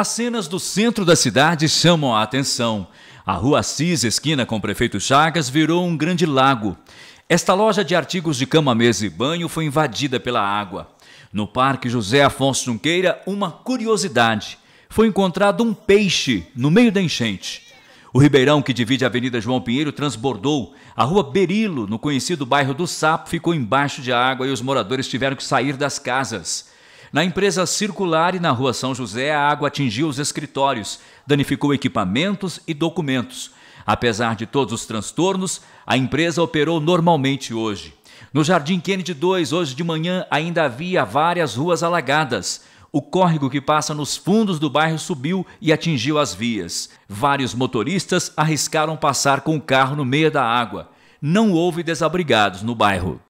As cenas do centro da cidade chamam a atenção. A rua Assis, esquina com Prefeito Chagas, virou um grande lago. Esta loja de artigos de cama, mesa e banho foi invadida pela água. No Parque José Afonso Junqueira, uma curiosidade. Foi encontrado um peixe no meio da enchente. O ribeirão que divide a Avenida João Pinheiro transbordou. A rua Berilo, no conhecido bairro do Sapo, ficou embaixo de água e os moradores tiveram que sair das casas. Na empresa circular e na rua São José, a água atingiu os escritórios, danificou equipamentos e documentos. Apesar de todos os transtornos, a empresa operou normalmente hoje. No Jardim Kennedy 2, hoje de manhã, ainda havia várias ruas alagadas. O córrego que passa nos fundos do bairro subiu e atingiu as vias. Vários motoristas arriscaram passar com o carro no meio da água. Não houve desabrigados no bairro.